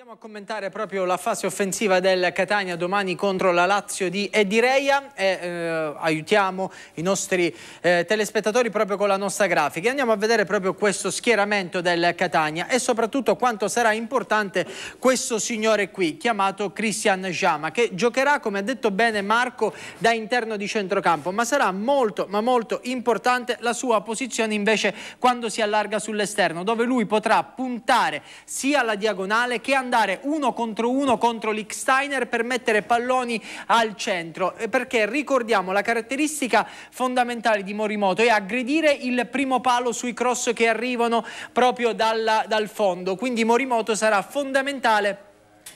Andiamo a commentare proprio la fase offensiva del Catania domani contro la Lazio di Edireia e eh, aiutiamo i nostri eh, telespettatori proprio con la nostra grafica. Andiamo a vedere proprio questo schieramento del Catania e soprattutto quanto sarà importante questo signore qui chiamato Christian Giama che giocherà come ha detto bene Marco da interno di centrocampo ma sarà molto ma molto importante la sua posizione invece quando si allarga sull'esterno dove lui potrà puntare sia alla diagonale che andare andare uno contro uno contro l'Iksteiner per mettere palloni al centro, eh, perché ricordiamo la caratteristica fondamentale di Morimoto è aggredire il primo palo sui cross che arrivano proprio dalla, dal fondo, quindi Morimoto sarà fondamentale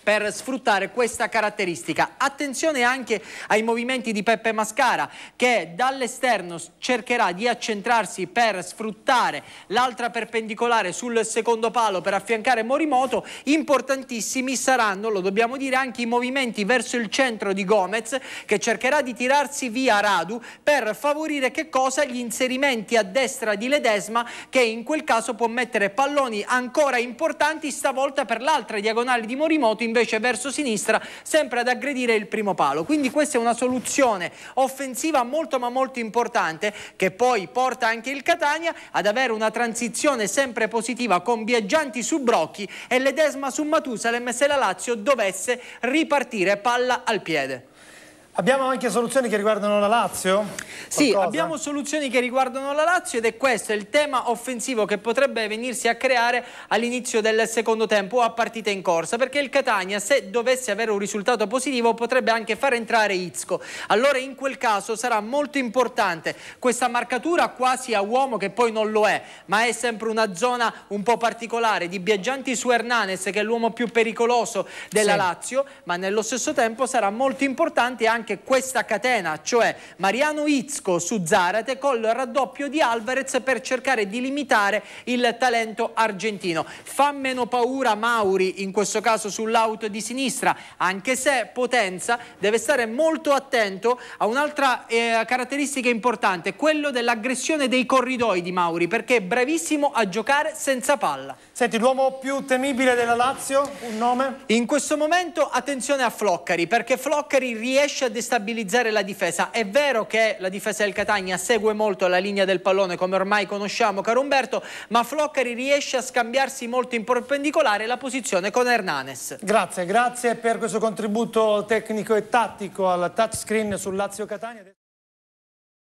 per sfruttare questa caratteristica. Attenzione anche ai movimenti di Peppe Mascara che dall'esterno cercherà di accentrarsi per sfruttare l'altra perpendicolare sul secondo palo per affiancare Morimoto. Importantissimi saranno, lo dobbiamo dire, anche i movimenti verso il centro di Gomez che cercherà di tirarsi via Radu per favorire che cosa? Gli inserimenti a destra di Ledesma che in quel caso può mettere palloni ancora importanti stavolta per l'altra diagonale di Morimoto venuto invece verso sinistra sempre ad aggredire il primo palo. Quindi questa è una soluzione offensiva molto ma molto importante che poi porta anche il Catania ad avere una transizione sempre positiva con Viaggianti su Brocchi e Ledesma su Matusalem se la Lazio dovesse ripartire palla al piede. Abbiamo anche soluzioni che riguardano la Lazio? Qualcosa? Sì, abbiamo soluzioni che riguardano la Lazio ed è questo il tema offensivo che potrebbe venirsi a creare all'inizio del secondo tempo o a partita in corsa, perché il Catania se dovesse avere un risultato positivo potrebbe anche far entrare Izco. Allora in quel caso sarà molto importante questa marcatura quasi a uomo che poi non lo è, ma è sempre una zona un po' particolare di viaggianti su Hernanes che è l'uomo più pericoloso della sì. Lazio, ma nello stesso tempo sarà molto importante anche anche questa catena, cioè Mariano Izco su Zarate col raddoppio di Alvarez per cercare di limitare il talento argentino. Fa meno paura Mauri in questo caso sull'auto di sinistra, anche se Potenza deve stare molto attento a un'altra eh, caratteristica importante, quello dell'aggressione dei corridoi di Mauri, perché è bravissimo a giocare senza palla. Senti, l'uomo più temibile della Lazio, un nome? In questo momento attenzione a Floccari, perché Floccari riesce a destabilizzare la difesa. È vero che la difesa del Catania segue molto la linea del pallone come ormai conosciamo caro Umberto, ma Floccari riesce a scambiarsi molto in perpendicolare la posizione con Hernanes. Grazie, grazie per questo contributo tecnico e tattico al touchscreen sul Lazio Catania.